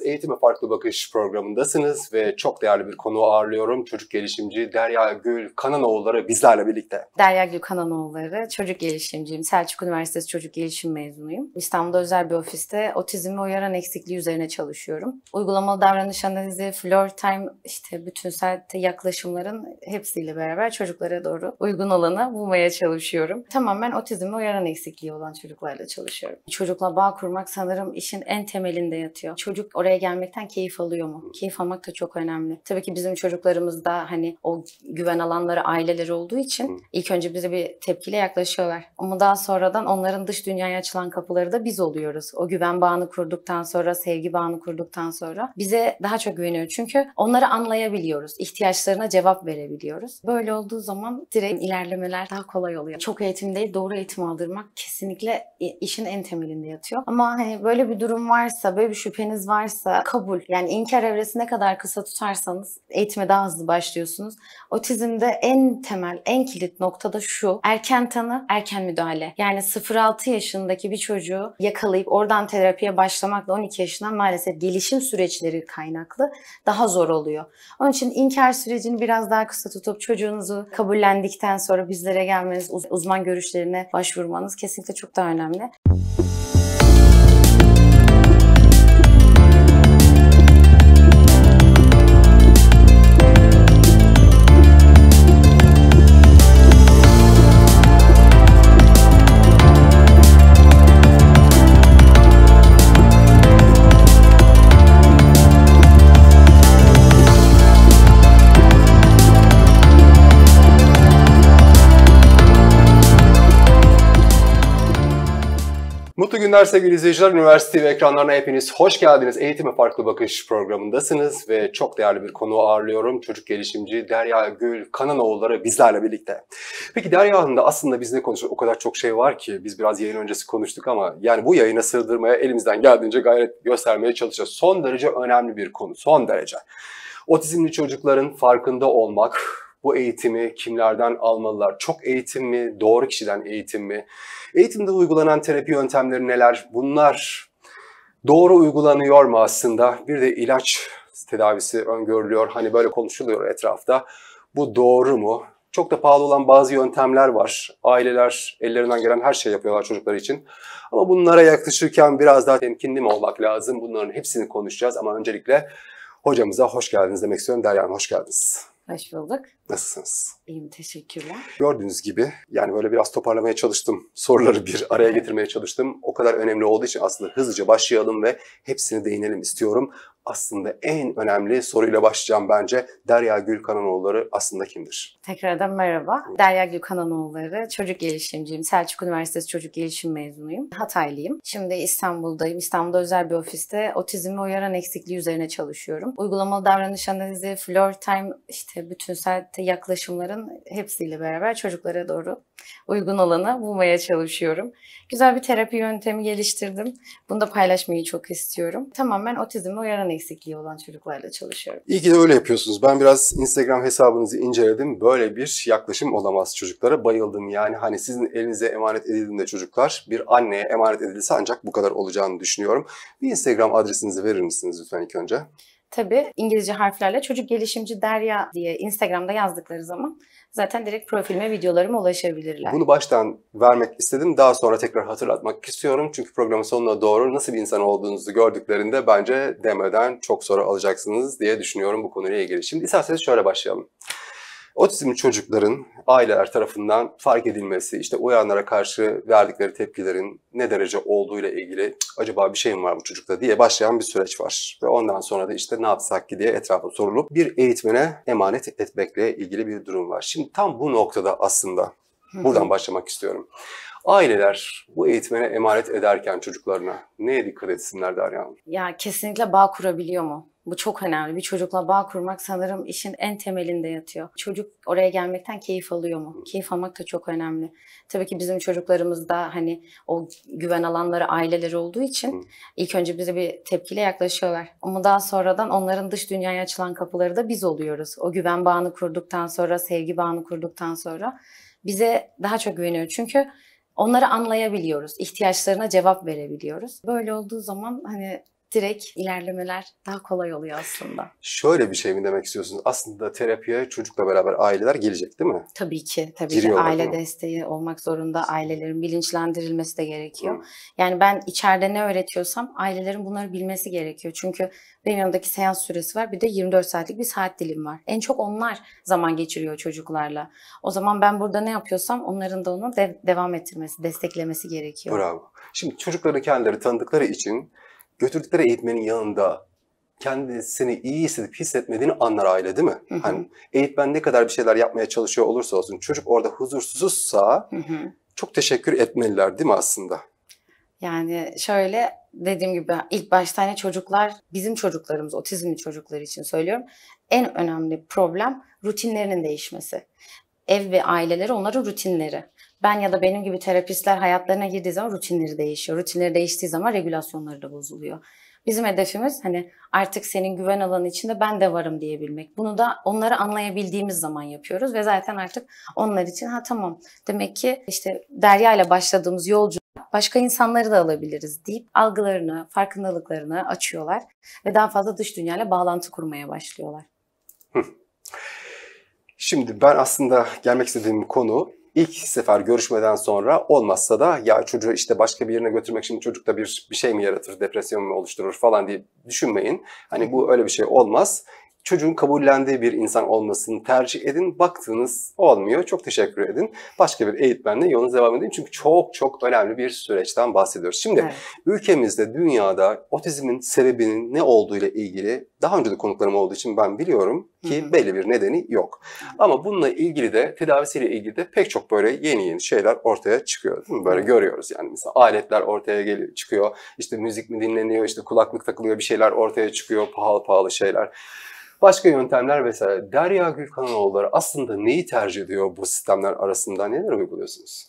Eğitime Farklı Bakış programındasınız ve çok değerli bir konu ağırlıyorum. Çocuk gelişimci Derya Gül Kananoğulları bizlerle birlikte. Derya Gül Kananoğulları çocuk gelişimciyim. Selçuk Üniversitesi Çocuk Gelişim mezunuyum. İstanbul'da özel bir ofiste otizm ve uyaran eksikliği üzerine çalışıyorum. Uygulamalı davranış analizi, floor time, işte bütünsel yaklaşımların hepsiyle beraber çocuklara doğru uygun olanı bulmaya çalışıyorum. Tamamen otizm ve uyaran eksikliği olan çocuklarla çalışıyorum. Çocukla bağ kurmak sanırım işin en temelinde yatıyor. Çocuk oraya gelmekten keyif alıyor mu? Keyif almak da çok önemli. Tabii ki bizim çocuklarımız da hani o güven alanları aileleri olduğu için ilk önce bize bir tepkiyle yaklaşıyorlar. Ama daha sonradan onların dış dünyaya açılan kapıları da biz oluyoruz. O güven bağını kurduktan sonra, sevgi bağını kurduktan sonra bize daha çok güveniyor. Çünkü onları anlayabiliyoruz. ihtiyaçlarına cevap verebiliyoruz. Böyle olduğu zaman direkt ilerlemeler daha kolay oluyor. Çok eğitim değil, doğru eğitim aldırmak kesinlikle işin en temelinde yatıyor. Ama hani böyle bir durum varsa, böyle bir şüpheniz varsa varsa kabul. Yani inkar evresi ne kadar kısa tutarsanız eğitime daha hızlı başlıyorsunuz. Otizmde en temel, en kilit noktada şu. Erken tanı, erken müdahale. Yani 0-6 yaşındaki bir çocuğu yakalayıp oradan terapiye başlamakla 12 yaşına maalesef gelişim süreçleri kaynaklı daha zor oluyor. Onun için inkar sürecini biraz daha kısa tutup çocuğunuzu kabullendikten sonra bizlere gelmeniz, uzman görüşlerine başvurmanız kesinlikle çok daha önemli. Müzik günler sevgili izleyiciler. Üniversite ve ekranlarına hepiniz hoş geldiniz. Eğitime Farklı Bakış programındasınız ve çok değerli bir konuğu ağırlıyorum. Çocuk gelişimci Derya Gül Kananoğulları bizlerle birlikte. Peki Derya Hanım da aslında biz ne konuşuyoruz? O kadar çok şey var ki biz biraz yayın öncesi konuştuk ama yani bu yayına sığdırmaya elimizden geldiğince gayret göstermeye çalışacağız. Son derece önemli bir konu. Son derece. Otizmli çocukların farkında olmak, bu eğitimi kimlerden almalılar? Çok eğitim mi? Doğru kişiden eğitim mi? Eğitimde uygulanan terapi yöntemleri neler? Bunlar doğru uygulanıyor mu aslında? Bir de ilaç tedavisi öngörülüyor. Hani böyle konuşuluyor etrafta. Bu doğru mu? Çok da pahalı olan bazı yöntemler var. Aileler ellerinden gelen her şeyi yapıyorlar çocuklar için. Ama bunlara yaklaşırken biraz daha temkinli mi olmak lazım? Bunların hepsini konuşacağız ama öncelikle hocamıza hoş geldiniz demek istiyorum. Derya hoş geldiniz. Hoş bulduk. Nasılsınız? İyiyim, teşekkürler. Gördüğünüz gibi yani böyle biraz toparlamaya çalıştım. Soruları bir araya getirmeye çalıştım. O kadar önemli olduğu için aslında hızlıca başlayalım ve hepsine değinelim istiyorum. Aslında en önemli soruyla başlayacağım bence. Derya Gülkananoğulları aslında kimdir? Tekrardan merhaba. Derya Gülkananoğulları çocuk gelişimciyim. Selçuk Üniversitesi çocuk gelişim mezunuyum. Hataylıyım. Şimdi İstanbul'dayım. İstanbul'da özel bir ofiste otizmi ve uyaran eksikliği üzerine çalışıyorum. Uygulamalı davranış analizi, floor time, işte bütünsel yaklaşımların hepsiyle beraber çocuklara doğru uygun olanı bulmaya çalışıyorum. Güzel bir terapi yöntemi geliştirdim. Bunu da paylaşmayı çok istiyorum. Tamamen otizmle uyaran eksikliği olan çocuklarla çalışıyorum. İyi ki de öyle yapıyorsunuz. Ben biraz Instagram hesabınızı inceledim. Böyle bir yaklaşım olamaz çocuklara. Bayıldım yani. Hani sizin elinize emanet edildiğinde çocuklar bir anneye emanet edilse ancak bu kadar olacağını düşünüyorum. Bir Instagram adresinizi verir misiniz lütfen ilk önce? Tabii İngilizce harflerle çocuk gelişimci Derya diye Instagram'da yazdıkları zaman zaten direkt profilime videolarıma ulaşabilirler. Bunu baştan vermek istedim. Daha sonra tekrar hatırlatmak istiyorum. Çünkü programın sonuna doğru nasıl bir insan olduğunuzu gördüklerinde bence demeden çok soru alacaksınız diye düşünüyorum bu konuyla ilgili. Şimdi isterseniz şöyle başlayalım. Otizmli çocukların aileler tarafından fark edilmesi, işte uyanlara karşı verdikleri tepkilerin ne derece olduğu ile ilgili acaba bir şey mi var bu çocukta diye başlayan bir süreç var. Ve ondan sonra da işte ne yapsak ki diye etrafa sorulup bir eğitmene emanet etmekle ilgili bir durum var. Şimdi tam bu noktada aslında buradan başlamak istiyorum. Aileler bu eğitmene emanet ederken çocuklarına neye dikkat etsinler Derya Hanım? Ya kesinlikle bağ kurabiliyor mu? Bu çok önemli. Bir çocukla bağ kurmak sanırım işin en temelinde yatıyor. Çocuk oraya gelmekten keyif alıyor mu? Hı. Keyif almak da çok önemli. Tabii ki bizim çocuklarımız çocuklarımızda hani o güven alanları aileleri olduğu için Hı. ilk önce bize bir tepkiyle yaklaşıyorlar. Ama daha sonradan onların dış dünyaya açılan kapıları da biz oluyoruz. O güven bağını kurduktan sonra, sevgi bağını kurduktan sonra bize daha çok güveniyor. Çünkü Onları anlayabiliyoruz, ihtiyaçlarına cevap verebiliyoruz. Böyle olduğu zaman hani direkt ilerlemeler daha kolay oluyor aslında. Şöyle bir şey mi demek istiyorsunuz? Aslında terapiye çocukla beraber aileler gelecek değil mi? Tabii ki. Tabii Giriyorlar, ki aile desteği olmak zorunda. Ailelerin bilinçlendirilmesi de gerekiyor. Hı. Yani ben içeride ne öğretiyorsam ailelerin bunları bilmesi gerekiyor. Çünkü benim yanımdaki seans süresi var. Bir de 24 saatlik bir saat dilim var. En çok onlar zaman geçiriyor çocuklarla. O zaman ben burada ne yapıyorsam onların da onu dev- devam ettirmesi, desteklemesi gerekiyor. Bravo. Şimdi çocukları kendileri tanıdıkları için götürdükleri eğitmenin yanında kendisini iyi hissedip hissetmediğini anlar aile değil mi? Hı hı. Hani eğitmen ne kadar bir şeyler yapmaya çalışıyor olursa olsun çocuk orada huzursuzsa hı hı. çok teşekkür etmeliler değil mi aslında? Yani şöyle dediğim gibi ilk başta hani çocuklar bizim çocuklarımız otizmli çocuklar için söylüyorum. En önemli problem rutinlerinin değişmesi. Ev ve aileleri onların rutinleri ben ya da benim gibi terapistler hayatlarına girdiği zaman rutinleri değişiyor. Rutinleri değiştiği zaman regülasyonları da bozuluyor. Bizim hedefimiz hani artık senin güven alanı içinde ben de varım diyebilmek. Bunu da onları anlayabildiğimiz zaman yapıyoruz ve zaten artık onlar için ha tamam demek ki işte Derya ile başladığımız yolcu başka insanları da alabiliriz deyip algılarını, farkındalıklarını açıyorlar ve daha fazla dış dünyayla bağlantı kurmaya başlıyorlar. Şimdi ben aslında gelmek istediğim konu İlk sefer görüşmeden sonra olmazsa da ya çocuğu işte başka bir yerine götürmek için çocukta bir, bir şey mi yaratır, depresyon mu oluşturur falan diye düşünmeyin. Hani bu öyle bir şey olmaz çocuğun kabullendiği bir insan olmasını tercih edin. Baktığınız olmuyor. Çok teşekkür edin. Başka bir eğitmenle yolunuz devam edin. Çünkü çok çok önemli bir süreçten bahsediyoruz. Şimdi evet. ülkemizde, dünyada otizmin sebebinin ne olduğu ile ilgili daha önce de konuklarım olduğu için ben biliyorum ki Hı-hı. belli bir nedeni yok. Hı-hı. Ama bununla ilgili de tedavisiyle ilgili de pek çok böyle yeni yeni şeyler ortaya çıkıyor. Değil mi? Böyle Hı-hı. görüyoruz yani mesela aletler ortaya geliyor, çıkıyor. İşte müzik mi dinleniyor, işte kulaklık takılıyor bir şeyler ortaya çıkıyor. Pahalı pahalı şeyler. Başka yöntemler vesaire. Derya Gülkanaoğulları aslında neyi tercih ediyor bu sistemler arasında? Neler uyguluyorsunuz?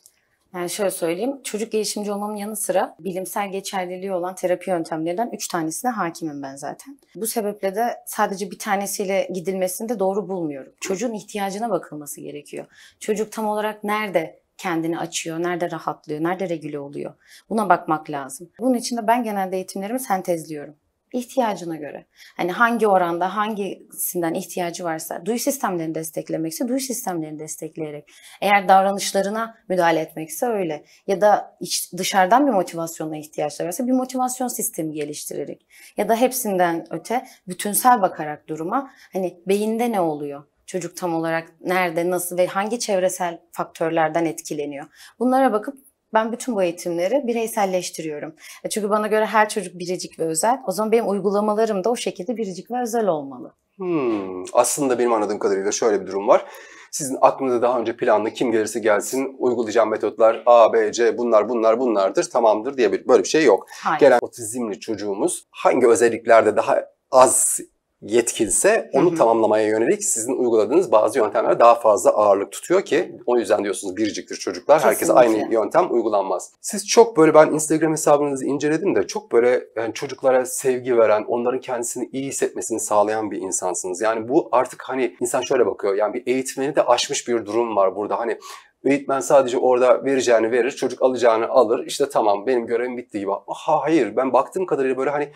Yani şöyle söyleyeyim, çocuk gelişimci olmamın yanı sıra bilimsel geçerliliği olan terapi yöntemlerinden üç tanesine hakimim ben zaten. Bu sebeple de sadece bir tanesiyle gidilmesini de doğru bulmuyorum. Çocuğun ihtiyacına bakılması gerekiyor. Çocuk tam olarak nerede kendini açıyor, nerede rahatlıyor, nerede regüle oluyor? Buna bakmak lazım. Bunun için de ben genelde eğitimlerimi sentezliyorum ihtiyacına göre. Hani hangi oranda hangisinden ihtiyacı varsa duyu sistemlerini desteklemekse duyu sistemlerini destekleyerek. Eğer davranışlarına müdahale etmekse öyle. Ya da iç, dışarıdan bir motivasyona ihtiyaçları varsa bir motivasyon sistemi geliştirerek. Ya da hepsinden öte bütünsel bakarak duruma hani beyinde ne oluyor? Çocuk tam olarak nerede, nasıl ve hangi çevresel faktörlerden etkileniyor? Bunlara bakıp ben bütün bu eğitimleri bireyselleştiriyorum. E, çünkü bana göre her çocuk biricik ve özel. O zaman benim uygulamalarım da o şekilde biricik ve özel olmalı. Hmm, aslında benim anladığım kadarıyla şöyle bir durum var. Sizin aklınızda daha önce planlı kim gelirse gelsin uygulayacağım metotlar A, B, C bunlar bunlar bunlardır tamamdır diye bir böyle bir şey yok. Hayır. Gelen otizmli çocuğumuz hangi özelliklerde daha az yetkinse onu Hı-hı. tamamlamaya yönelik sizin uyguladığınız bazı yöntemler daha fazla ağırlık tutuyor ki o yüzden diyorsunuz biriciktir çocuklar. Kesinlikle. Herkese aynı yöntem uygulanmaz. Siz çok böyle ben Instagram hesabınızı inceledim de çok böyle yani çocuklara sevgi veren, onların kendisini iyi hissetmesini sağlayan bir insansınız. Yani bu artık hani insan şöyle bakıyor. Yani bir eğitmeni de aşmış bir durum var burada. Hani Eğitmen sadece orada vereceğini verir, çocuk alacağını alır. İşte tamam benim görevim bitti gibi. Ha, hayır ben baktığım kadarıyla böyle hani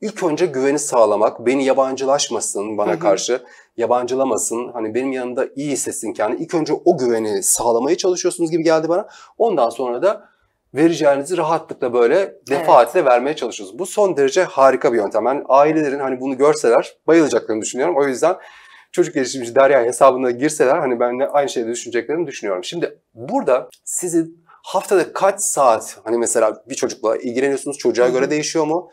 ilk önce güveni sağlamak, beni yabancılaşmasın bana karşı, yabancılamasın, hani benim yanında iyi hissetsin kendini. Hani ilk önce o güveni sağlamaya çalışıyorsunuz gibi geldi bana. Ondan sonra da vereceğinizi rahatlıkla böyle defaatle evet. vermeye çalışıyoruz. Bu son derece harika bir yöntem. Yani ailelerin hani bunu görseler bayılacaklarını düşünüyorum. O yüzden çocuk gelişimci derya hesabına girseler hani ben de aynı şeyi düşüneceklerini düşünüyorum. Şimdi burada sizin haftada kaç saat hani mesela bir çocukla ilgileniyorsunuz? Çocuğa Hı-hı. göre değişiyor mu?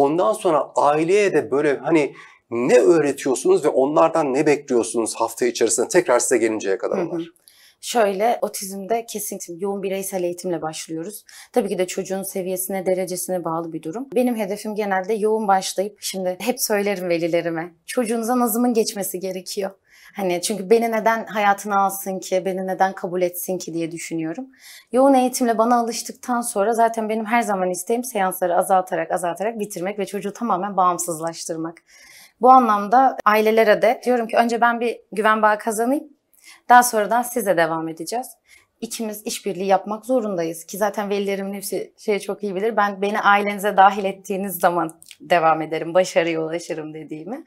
Ondan sonra aileye de böyle hani ne öğretiyorsunuz ve onlardan ne bekliyorsunuz hafta içerisinde tekrar size gelinceye kadar onlar? Hı hı. Şöyle otizmde kesinlikle yoğun bireysel eğitimle başlıyoruz. Tabii ki de çocuğun seviyesine, derecesine bağlı bir durum. Benim hedefim genelde yoğun başlayıp şimdi hep söylerim velilerime. Çocuğunuza nazımın geçmesi gerekiyor. Hani çünkü beni neden hayatına alsın ki, beni neden kabul etsin ki diye düşünüyorum. Yoğun eğitimle bana alıştıktan sonra zaten benim her zaman isteğim seansları azaltarak azaltarak bitirmek ve çocuğu tamamen bağımsızlaştırmak. Bu anlamda ailelere de diyorum ki önce ben bir güven bağı kazanayım. Daha sonradan size devam edeceğiz. İkimiz işbirliği yapmak zorundayız ki zaten velilerimin hepsi şeyi çok iyi bilir. Ben beni ailenize dahil ettiğiniz zaman devam ederim, başarıya ulaşırım dediğimi.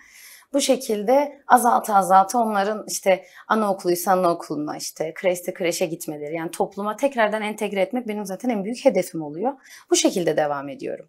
Bu şekilde azalta azalta onların işte anaokuluysa anaokuluna işte kreşte kreşe gitmeleri yani topluma tekrardan entegre etmek benim zaten en büyük hedefim oluyor. Bu şekilde devam ediyorum.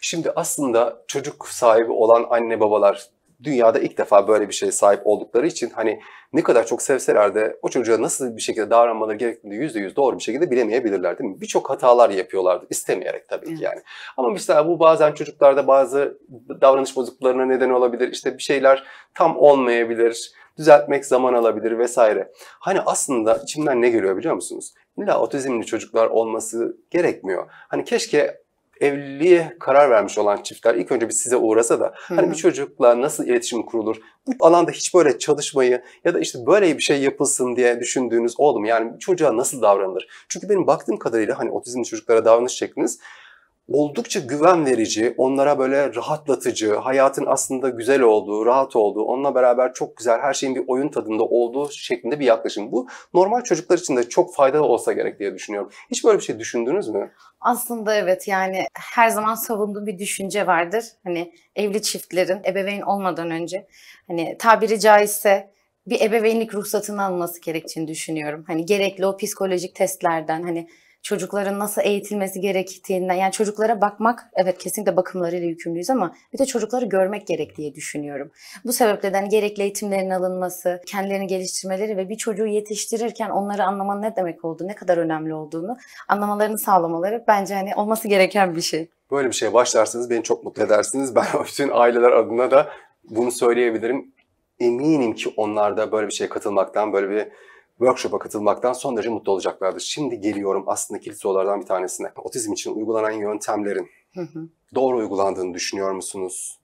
Şimdi aslında çocuk sahibi olan anne babalar dünyada ilk defa böyle bir şeye sahip oldukları için hani ne kadar çok sevseler de o çocuğa nasıl bir şekilde davranmaları gerektiğini yüzde yüz doğru bir şekilde bilemeyebilirler değil mi? Birçok hatalar yapıyorlardı istemeyerek tabii ki yani. Ama mesela bu bazen çocuklarda bazı davranış bozukluklarına neden olabilir. İşte bir şeyler tam olmayabilir düzeltmek zaman alabilir vesaire. Hani aslında içimden ne geliyor biliyor musunuz? İlla otizmli çocuklar olması gerekmiyor. Hani keşke evliliğe karar vermiş olan çiftler ilk önce bir size uğrasa da Hı-hı. hani bir çocukla nasıl iletişim kurulur? Bu alanda hiç böyle çalışmayı ya da işte böyle bir şey yapılsın diye düşündüğünüz oldu mu? Yani çocuğa nasıl davranılır? Çünkü benim baktığım kadarıyla hani otizmli çocuklara davranış şekliniz oldukça güven verici, onlara böyle rahatlatıcı, hayatın aslında güzel olduğu, rahat olduğu, onunla beraber çok güzel her şeyin bir oyun tadında olduğu şeklinde bir yaklaşım. Bu normal çocuklar için de çok faydalı olsa gerek diye düşünüyorum. Hiç böyle bir şey düşündünüz mü? Aslında evet yani her zaman savunduğum bir düşünce vardır. Hani evli çiftlerin ebeveyn olmadan önce hani tabiri caizse bir ebeveynlik ruhsatını alması gerektiğini düşünüyorum. Hani gerekli o psikolojik testlerden hani çocukların nasıl eğitilmesi gerektiğinden yani çocuklara bakmak evet kesinlikle bakımlarıyla yükümlüyüz ama bir de çocukları görmek gerek diye düşünüyorum. Bu sebeple de hani gerekli eğitimlerin alınması, kendilerini geliştirmeleri ve bir çocuğu yetiştirirken onları anlamanın ne demek olduğu, ne kadar önemli olduğunu anlamalarını sağlamaları bence hani olması gereken bir şey. Böyle bir şeye başlarsanız beni çok mutlu edersiniz. Ben bütün aileler adına da bunu söyleyebilirim. Eminim ki onlar da böyle bir şeye katılmaktan, böyle bir workshop'a katılmaktan son derece mutlu olacaklardır. Şimdi geliyorum aslında kilit sorulardan bir tanesine. Otizm için uygulanan yöntemlerin doğru uygulandığını düşünüyor musunuz?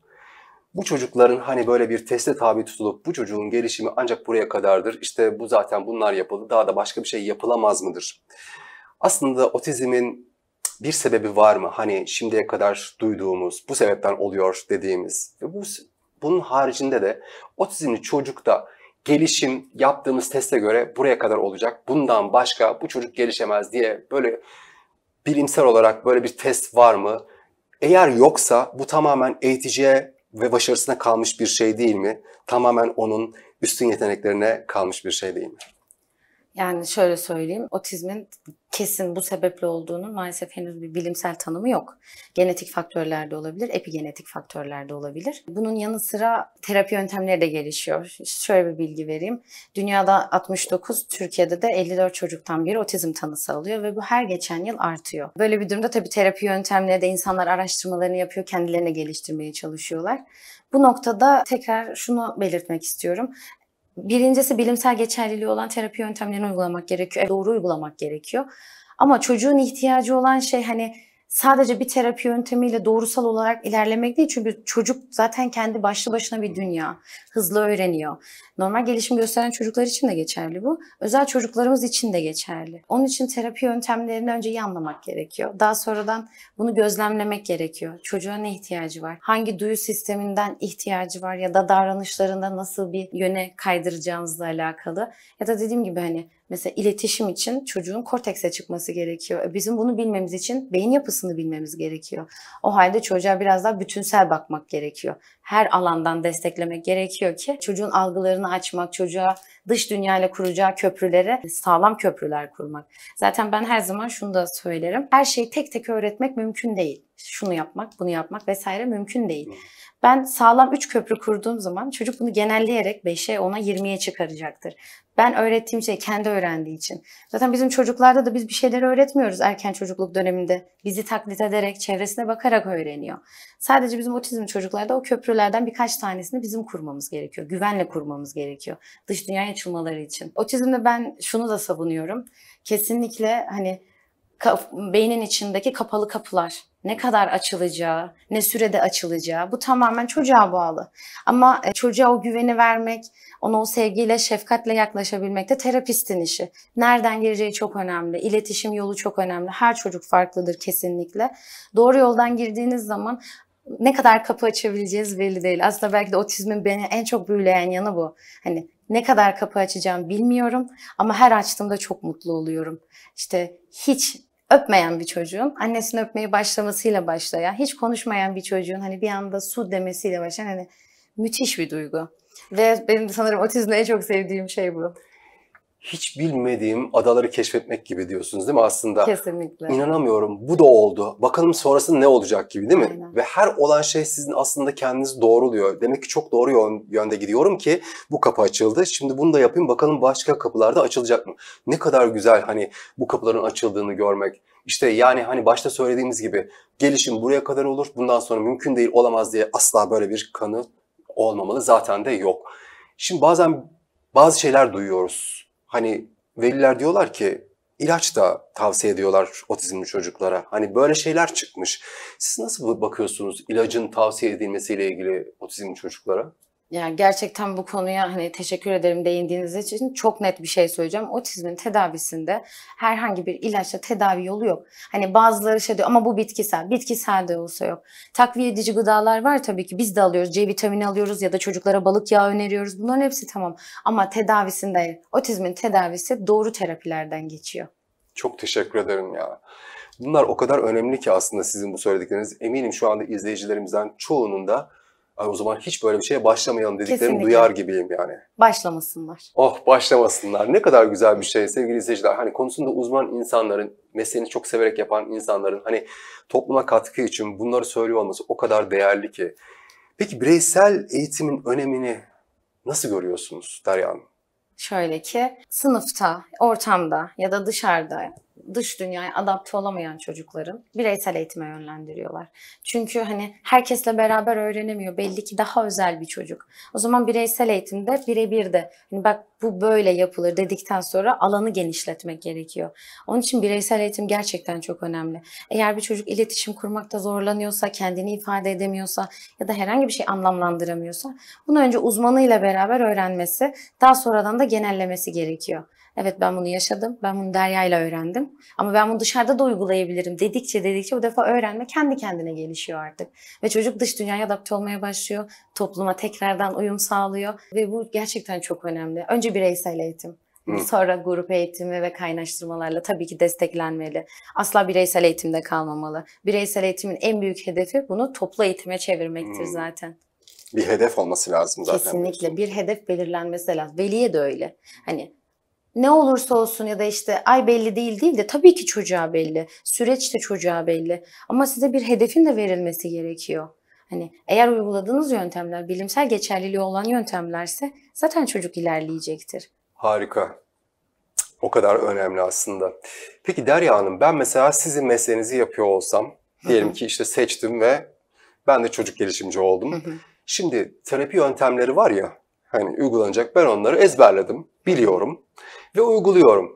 bu çocukların hani böyle bir teste tabi tutulup bu çocuğun gelişimi ancak buraya kadardır. İşte bu zaten bunlar yapıldı. Daha da başka bir şey yapılamaz mıdır? Aslında otizmin bir sebebi var mı? Hani şimdiye kadar duyduğumuz, bu sebepten oluyor dediğimiz. Ve bu bunun haricinde de otizmli çocukta gelişim yaptığımız teste göre buraya kadar olacak. Bundan başka bu çocuk gelişemez diye böyle bilimsel olarak böyle bir test var mı? Eğer yoksa bu tamamen eğiticiye ve başarısına kalmış bir şey değil mi? Tamamen onun üstün yeteneklerine kalmış bir şey değil mi? Yani şöyle söyleyeyim, otizmin kesin bu sebeple olduğunun maalesef henüz bir bilimsel tanımı yok. Genetik faktörlerde olabilir, epigenetik faktörlerde olabilir. Bunun yanı sıra terapi yöntemleri de gelişiyor. Şöyle bir bilgi vereyim. Dünyada 69, Türkiye'de de 54 çocuktan biri otizm tanısı alıyor ve bu her geçen yıl artıyor. Böyle bir durumda tabii terapi yöntemleri de insanlar araştırmalarını yapıyor, kendilerine geliştirmeye çalışıyorlar. Bu noktada tekrar şunu belirtmek istiyorum. Birincisi bilimsel geçerliliği olan terapi yöntemlerini uygulamak gerekiyor. Doğru uygulamak gerekiyor. Ama çocuğun ihtiyacı olan şey hani sadece bir terapi yöntemiyle doğrusal olarak ilerlemek değil. Çünkü çocuk zaten kendi başlı başına bir dünya. Hızlı öğreniyor. Normal gelişim gösteren çocuklar için de geçerli bu. Özel çocuklarımız için de geçerli. Onun için terapi yöntemlerini önce iyi anlamak gerekiyor. Daha sonradan bunu gözlemlemek gerekiyor. Çocuğa ne ihtiyacı var? Hangi duyu sisteminden ihtiyacı var ya da davranışlarında nasıl bir yöne kaydıracağınızla alakalı. Ya da dediğim gibi hani Mesela iletişim için çocuğun kortekse çıkması gerekiyor. E, bizim bunu bilmemiz için beyin yapısını bilmemiz gerekiyor. O halde çocuğa biraz daha bütünsel bakmak gerekiyor. Her alandan desteklemek gerekiyor ki çocuğun algılarını açmak, çocuğa dış dünyayla kuracağı köprülere e, sağlam köprüler kurmak. Zaten ben her zaman şunu da söylerim. Her şeyi tek tek öğretmek mümkün değil şunu yapmak, bunu yapmak vesaire mümkün değil. Ben sağlam 3 köprü kurduğum zaman çocuk bunu genelleyerek 5'e, 10'a, 20'ye çıkaracaktır. Ben öğrettiğim şey kendi öğrendiği için. Zaten bizim çocuklarda da biz bir şeyleri öğretmiyoruz erken çocukluk döneminde. Bizi taklit ederek, çevresine bakarak öğreniyor. Sadece bizim otizm çocuklarda o köprülerden birkaç tanesini bizim kurmamız gerekiyor. Güvenle kurmamız gerekiyor. Dış dünyaya açılmaları için. Otizmde ben şunu da savunuyorum. Kesinlikle hani beynin içindeki kapalı kapılar ne kadar açılacağı, ne sürede açılacağı bu tamamen çocuğa bağlı. Ama e, çocuğa o güveni vermek, ona o sevgiyle, şefkatle yaklaşabilmek de terapistin işi. Nereden gireceği çok önemli, iletişim yolu çok önemli. Her çocuk farklıdır kesinlikle. Doğru yoldan girdiğiniz zaman ne kadar kapı açabileceğiz belli değil. Aslında belki de otizmin beni en çok büyüleyen yanı bu. Hani ne kadar kapı açacağım bilmiyorum ama her açtığımda çok mutlu oluyorum. İşte hiç öpmeyen bir çocuğun annesini öpmeye başlamasıyla başlayan, hiç konuşmayan bir çocuğun hani bir anda su demesiyle başlayan hani müthiş bir duygu. Ve benim sanırım otizmde en çok sevdiğim şey bu hiç bilmediğim adaları keşfetmek gibi diyorsunuz değil mi aslında? Kesinlikle. İnanamıyorum bu da oldu. Bakalım sonrası ne olacak gibi değil mi? Aynen. Ve her olan şey sizin aslında kendinizi doğruluyor. Demek ki çok doğru yönde gidiyorum ki bu kapı açıldı. Şimdi bunu da yapayım bakalım başka kapılarda açılacak mı? Ne kadar güzel hani bu kapıların açıldığını görmek. İşte yani hani başta söylediğimiz gibi gelişim buraya kadar olur. Bundan sonra mümkün değil olamaz diye asla böyle bir kanı olmamalı. Zaten de yok. Şimdi bazen bazı şeyler duyuyoruz Hani veliler diyorlar ki ilaç da tavsiye ediyorlar otizmli çocuklara. Hani böyle şeyler çıkmış. Siz nasıl bakıyorsunuz ilacın tavsiye edilmesiyle ilgili otizmli çocuklara? Yani gerçekten bu konuya hani teşekkür ederim değindiğiniz için çok net bir şey söyleyeceğim. Otizmin tedavisinde herhangi bir ilaçla tedavi yolu yok. Hani bazıları şey diyor ama bu bitkisel. Bitkisel de olsa yok. Takviye edici gıdalar var tabii ki. Biz de alıyoruz. C vitamini alıyoruz ya da çocuklara balık yağı öneriyoruz. Bunların hepsi tamam. Ama tedavisinde otizmin tedavisi doğru terapilerden geçiyor. Çok teşekkür ederim ya. Bunlar o kadar önemli ki aslında sizin bu söyledikleriniz. Eminim şu anda izleyicilerimizden çoğunun da Ay o zaman hiç böyle bir şeye başlamayalım dediklerini duyar gibiyim yani. Başlamasınlar. Oh başlamasınlar. Ne kadar güzel bir şey sevgili izleyiciler. Hani konusunda uzman insanların, mesleğini çok severek yapan insanların hani topluma katkı için bunları söylüyor olması o kadar değerli ki. Peki bireysel eğitimin önemini nasıl görüyorsunuz Derya Hanım? Şöyle ki sınıfta, ortamda ya da dışarıda dış dünyaya adapte olamayan çocukların bireysel eğitime yönlendiriyorlar. Çünkü hani herkesle beraber öğrenemiyor. Belli ki daha özel bir çocuk. O zaman bireysel eğitimde birebir de hani bak bu böyle yapılır dedikten sonra alanı genişletmek gerekiyor. Onun için bireysel eğitim gerçekten çok önemli. Eğer bir çocuk iletişim kurmakta zorlanıyorsa, kendini ifade edemiyorsa ya da herhangi bir şey anlamlandıramıyorsa bunu önce uzmanıyla beraber öğrenmesi, daha sonradan da genellemesi gerekiyor. Evet ben bunu yaşadım, ben bunu Derya ile öğrendim ama ben bunu dışarıda da uygulayabilirim dedikçe dedikçe bu defa öğrenme kendi kendine gelişiyor artık. Ve çocuk dış dünyaya adapte olmaya başlıyor, topluma tekrardan uyum sağlıyor ve bu gerçekten çok önemli. Önce bireysel eğitim, Sonra grup eğitimi ve kaynaştırmalarla tabii ki desteklenmeli. Asla bireysel eğitimde kalmamalı. Bireysel eğitimin en büyük hedefi bunu toplu eğitime çevirmektir zaten. Bir hedef olması lazım zaten. Kesinlikle bir hedef belirlenmesi lazım. Veliye de öyle. Hani ne olursa olsun ya da işte ay belli değil değil de tabii ki çocuğa belli. Süreç de çocuğa belli. Ama size bir hedefin de verilmesi gerekiyor. Hani eğer uyguladığınız yöntemler bilimsel geçerliliği olan yöntemlerse zaten çocuk ilerleyecektir. Harika. O kadar önemli aslında. Peki Derya Hanım ben mesela sizin mesleğinizi yapıyor olsam diyelim ki işte seçtim ve ben de çocuk gelişimci oldum. Şimdi terapi yöntemleri var ya hani uygulanacak ben onları ezberledim, biliyorum ve uyguluyorum.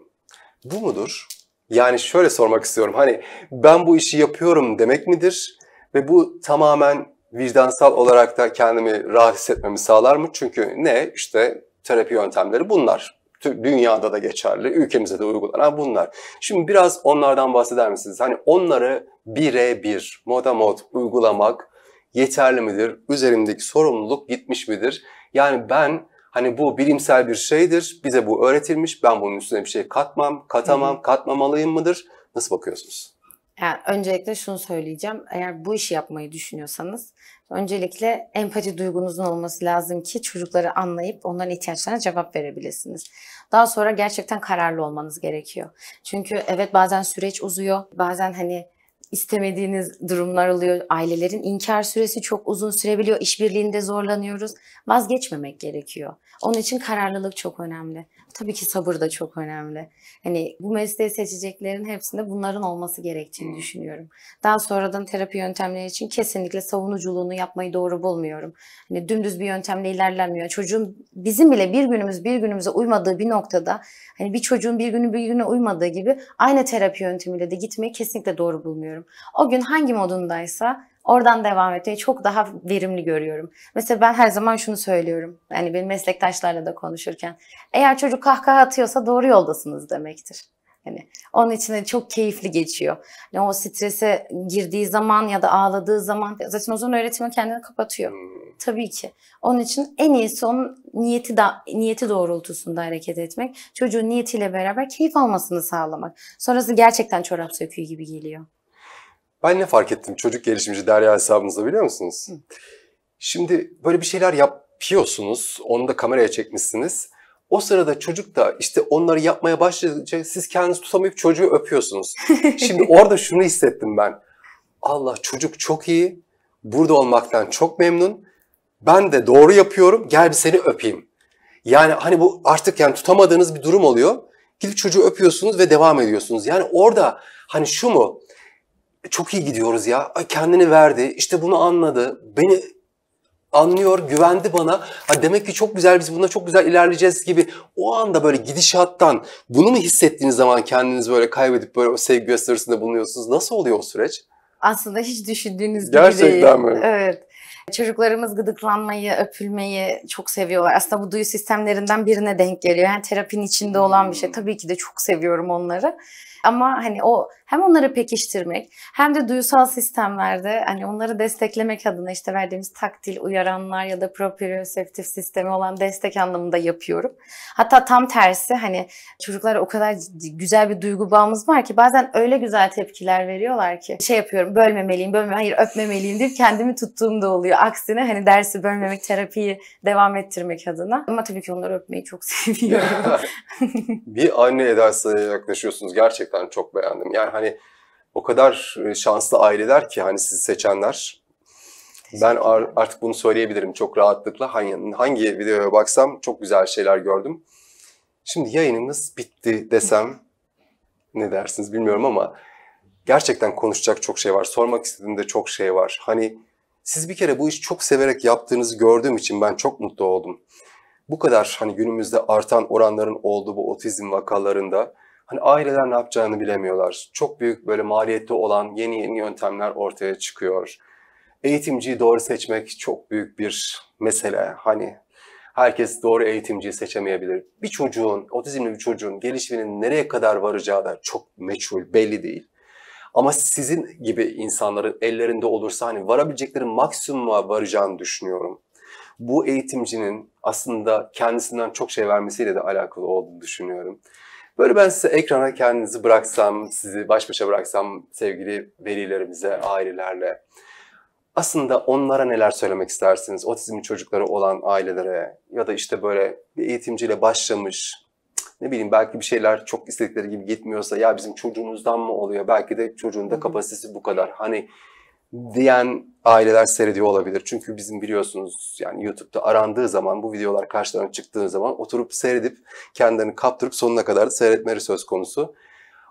Bu mudur? Yani şöyle sormak istiyorum. Hani ben bu işi yapıyorum demek midir? Ve bu tamamen vicdansal olarak da kendimi rahat hissetmemi sağlar mı? Çünkü ne? İşte terapi yöntemleri bunlar. Dünyada da geçerli, ülkemize de uygulanan bunlar. Şimdi biraz onlardan bahseder misiniz? Hani onları birebir, moda mod uygulamak yeterli midir? Üzerimdeki sorumluluk gitmiş midir? Yani ben Hani bu bilimsel bir şeydir, bize bu öğretilmiş, ben bunun üstüne bir şey katmam, katamam, Hı-hı. katmamalıyım mıdır? Nasıl bakıyorsunuz? Yani öncelikle şunu söyleyeceğim. Eğer bu işi yapmayı düşünüyorsanız öncelikle empati duygunuzun olması lazım ki çocukları anlayıp onların ihtiyaçlarına cevap verebilirsiniz. Daha sonra gerçekten kararlı olmanız gerekiyor. Çünkü evet bazen süreç uzuyor. Bazen hani istemediğiniz durumlar oluyor. Ailelerin inkar süresi çok uzun sürebiliyor. İşbirliğinde zorlanıyoruz. Vazgeçmemek gerekiyor. Onun için kararlılık çok önemli. Tabii ki sabır da çok önemli. Hani bu mesleği seçeceklerin hepsinde bunların olması gerektiğini düşünüyorum. Daha sonradan terapi yöntemleri için kesinlikle savunuculuğunu yapmayı doğru bulmuyorum. Hani dümdüz bir yöntemle ilerlenmiyor. Çocuğun bizim bile bir günümüz bir günümüze uymadığı bir noktada hani bir çocuğun bir günü bir güne uymadığı gibi aynı terapi yöntemiyle de gitmeyi kesinlikle doğru bulmuyorum görüyorum. O gün hangi modundaysa oradan devam etmeyi çok daha verimli görüyorum. Mesela ben her zaman şunu söylüyorum. Yani benim meslektaşlarla da konuşurken. Eğer çocuk kahkaha atıyorsa doğru yoldasınız demektir. Yani onun için de çok keyifli geçiyor. Yani o strese girdiği zaman ya da ağladığı zaman zaten o zaman öğretmen kendini kapatıyor. Hmm. Tabii ki. Onun için en iyisi onun niyeti da niyeti doğrultusunda hareket etmek. Çocuğun niyetiyle beraber keyif almasını sağlamak. Sonrası gerçekten çorap söküğü gibi geliyor. Ben ne fark ettim çocuk gelişimci Derya hesabınızda biliyor musunuz? Şimdi böyle bir şeyler yapıyorsunuz. Onu da kameraya çekmişsiniz. O sırada çocuk da işte onları yapmaya başlayınca siz kendinizi tutamayıp çocuğu öpüyorsunuz. Şimdi orada şunu hissettim ben. Allah çocuk çok iyi. Burada olmaktan çok memnun. Ben de doğru yapıyorum. Gel bir seni öpeyim. Yani hani bu artık yani tutamadığınız bir durum oluyor. Gidip çocuğu öpüyorsunuz ve devam ediyorsunuz. Yani orada hani şu mu? çok iyi gidiyoruz ya. Kendini verdi. İşte bunu anladı. Beni anlıyor, güvendi bana. Ha demek ki çok güzel biz bunda çok güzel ilerleyeceğiz gibi. O anda böyle gidişattan bunu mu hissettiğiniz zaman kendiniz böyle kaybedip böyle o sevgi gösterisinde bulunuyorsunuz? Nasıl oluyor o süreç? Aslında hiç düşündüğünüz Gerçekten gibi değil. Gerçekten mi? Evet. Çocuklarımız gıdıklanmayı, öpülmeyi çok seviyorlar. Aslında bu duyu sistemlerinden birine denk geliyor. Yani terapinin içinde olan bir şey. Hmm. Tabii ki de çok seviyorum onları. Ama hani o hem onları pekiştirmek hem de duysal sistemlerde hani onları desteklemek adına işte verdiğimiz taktil uyaranlar ya da proprioseptif sistemi olan destek anlamında yapıyorum. Hatta tam tersi hani çocuklar o kadar güzel bir duygu bağımız var ki bazen öyle güzel tepkiler veriyorlar ki şey yapıyorum bölmemeliyim, bölme hayır öpmemeliyim deyip kendimi tuttuğum da oluyor aksine hani dersi bölmemek, terapiyi devam ettirmek adına. Ama tabii ki onları öpmeyi çok seviyorum. bir anne edasına yaklaşıyorsunuz. Gerçekten çok beğendim. Yani hani o kadar e, şanslı aileler ki hani sizi seçenler. Ben ar- artık bunu söyleyebilirim çok rahatlıkla. Hangi, hangi videoya baksam çok güzel şeyler gördüm. Şimdi yayınımız bitti desem ne dersiniz bilmiyorum ama gerçekten konuşacak çok şey var. Sormak istediğimde çok şey var. Hani siz bir kere bu işi çok severek yaptığınızı gördüğüm için ben çok mutlu oldum. Bu kadar hani günümüzde artan oranların olduğu bu otizm vakalarında hani aileler ne yapacağını bilemiyorlar. Çok büyük böyle maliyetli olan yeni yeni yöntemler ortaya çıkıyor. Eğitimciyi doğru seçmek çok büyük bir mesele. Hani herkes doğru eğitimciyi seçemeyebilir. Bir çocuğun, otizmli bir çocuğun gelişiminin nereye kadar varacağı da çok meçhul, belli değil. Ama sizin gibi insanların ellerinde olursa hani varabilecekleri maksimuma varacağını düşünüyorum. Bu eğitimcinin aslında kendisinden çok şey vermesiyle de alakalı olduğunu düşünüyorum. Böyle ben size ekrana kendinizi bıraksam, sizi baş başa bıraksam sevgili velilerimize, ailelerle. Aslında onlara neler söylemek istersiniz? Otizmli çocukları olan ailelere ya da işte böyle bir eğitimciyle başlamış, ne bileyim belki bir şeyler çok istedikleri gibi gitmiyorsa ya bizim çocuğumuzdan mı oluyor belki de çocuğun da kapasitesi bu kadar hani diyen aileler seyrediyor olabilir. Çünkü bizim biliyorsunuz yani YouTube'da arandığı zaman bu videolar karşılarına çıktığı zaman oturup seyredip kendilerini kaptırıp sonuna kadar seyretmeleri söz konusu.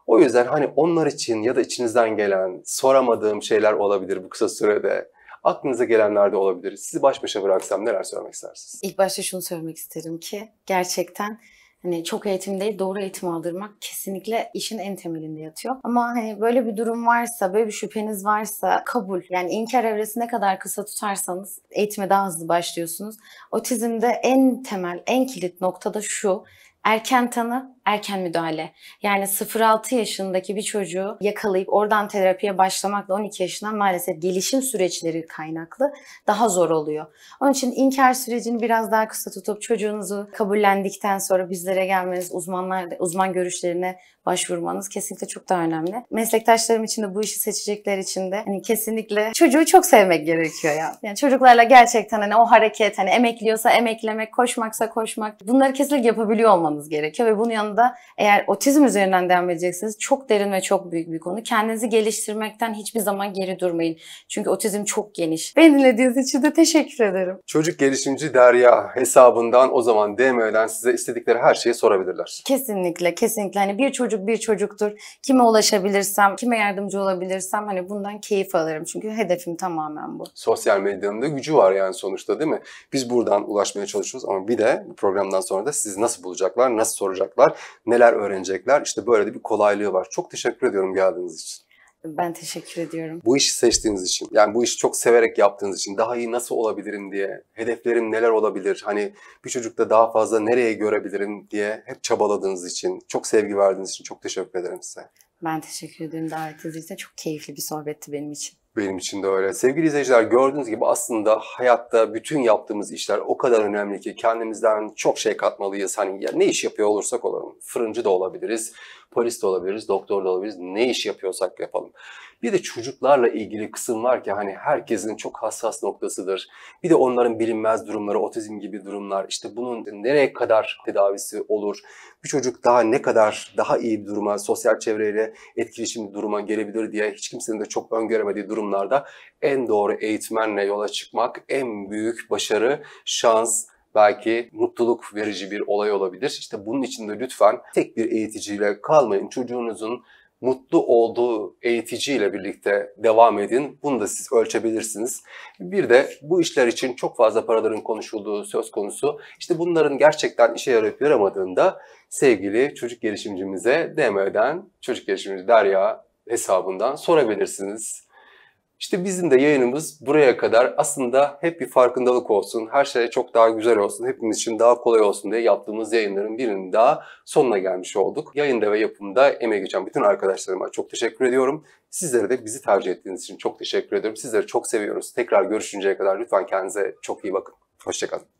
O yüzden hani onlar için ya da içinizden gelen soramadığım şeyler olabilir bu kısa sürede. Aklınıza gelenler de olabilir. Sizi baş başa bıraksam neler söylemek istersiniz? İlk başta şunu söylemek isterim ki gerçekten Hani çok eğitim değil doğru eğitim aldırmak kesinlikle işin en temelinde yatıyor. Ama hani böyle bir durum varsa, böyle bir şüpheniz varsa kabul. Yani inkar evresi ne kadar kısa tutarsanız eğitime daha hızlı başlıyorsunuz. Otizmde en temel, en kilit noktada şu. Erken tanı, erken müdahale. Yani 0-6 yaşındaki bir çocuğu yakalayıp oradan terapiye başlamakla 12 yaşından maalesef gelişim süreçleri kaynaklı daha zor oluyor. Onun için inkar sürecini biraz daha kısa tutup çocuğunuzu kabullendikten sonra bizlere gelmeniz, uzmanlar uzman görüşlerine başvurmanız kesinlikle çok daha önemli. Meslektaşlarım için de bu işi seçecekler için de hani kesinlikle çocuğu çok sevmek gerekiyor ya. Yani çocuklarla gerçekten hani o hareket hani emekliyorsa emeklemek, koşmaksa koşmak bunları kesinlikle yapabiliyor olmanız gerekiyor ve bunun yanında eğer otizm üzerinden devam edeceksiniz çok derin ve çok büyük bir konu. Kendinizi geliştirmekten hiçbir zaman geri durmayın. Çünkü otizm çok geniş. Beni dinlediğiniz için de teşekkür ederim. Çocuk Gelişimci Derya hesabından o zaman DM'den size istedikleri her şeyi sorabilirler. Kesinlikle, kesinlikle. Hani bir çocuk çocuk bir çocuktur. Kime ulaşabilirsem, kime yardımcı olabilirsem hani bundan keyif alırım. Çünkü hedefim tamamen bu. Sosyal medyanın da gücü var yani sonuçta değil mi? Biz buradan ulaşmaya çalışıyoruz ama bir de programdan sonra da sizi nasıl bulacaklar, nasıl soracaklar, neler öğrenecekler. İşte böyle de bir kolaylığı var. Çok teşekkür ediyorum geldiğiniz için. Ben teşekkür ediyorum. Bu işi seçtiğiniz için, yani bu işi çok severek yaptığınız için daha iyi nasıl olabilirim diye, hedeflerim neler olabilir, hani bir çocukta daha fazla nereye görebilirim diye hep çabaladığınız için, çok sevgi verdiğiniz için çok teşekkür ederim size. Ben teşekkür ederim davetiniz için. Çok keyifli bir sohbetti benim için. Benim için de öyle. Sevgili izleyiciler gördüğünüz gibi aslında hayatta bütün yaptığımız işler o kadar önemli ki kendimizden çok şey katmalıyız. Hani ya ne iş yapıyor olursak olalım. Fırıncı da olabiliriz, polis de olabiliriz, doktor da olabiliriz. Ne iş yapıyorsak yapalım. Bir de çocuklarla ilgili kısım var ki hani herkesin çok hassas noktasıdır. Bir de onların bilinmez durumları, otizm gibi durumlar. İşte bunun nereye kadar tedavisi olur? Bir çocuk daha ne kadar daha iyi bir duruma, sosyal çevreyle etkileşimli duruma gelebilir diye hiç kimsenin de çok öngöremediği durum durumlarda en doğru eğitmenle yola çıkmak en büyük başarı, şans, belki mutluluk verici bir olay olabilir. İşte bunun için de lütfen tek bir eğiticiyle kalmayın. Çocuğunuzun mutlu olduğu eğiticiyle birlikte devam edin. Bunu da siz ölçebilirsiniz. Bir de bu işler için çok fazla paraların konuşulduğu söz konusu. İşte bunların gerçekten işe yarayıp yaramadığında sevgili çocuk gelişimcimize DM'den çocuk gelişimci Derya hesabından sorabilirsiniz. İşte bizim de yayınımız buraya kadar aslında hep bir farkındalık olsun, her şey çok daha güzel olsun, hepimiz için daha kolay olsun diye yaptığımız yayınların birinin daha sonuna gelmiş olduk. Yayında ve yapımda emeği geçen bütün arkadaşlarıma çok teşekkür ediyorum. Sizlere de bizi tercih ettiğiniz için çok teşekkür ediyorum. Sizleri çok seviyoruz. Tekrar görüşünceye kadar lütfen kendinize çok iyi bakın. Hoşçakalın.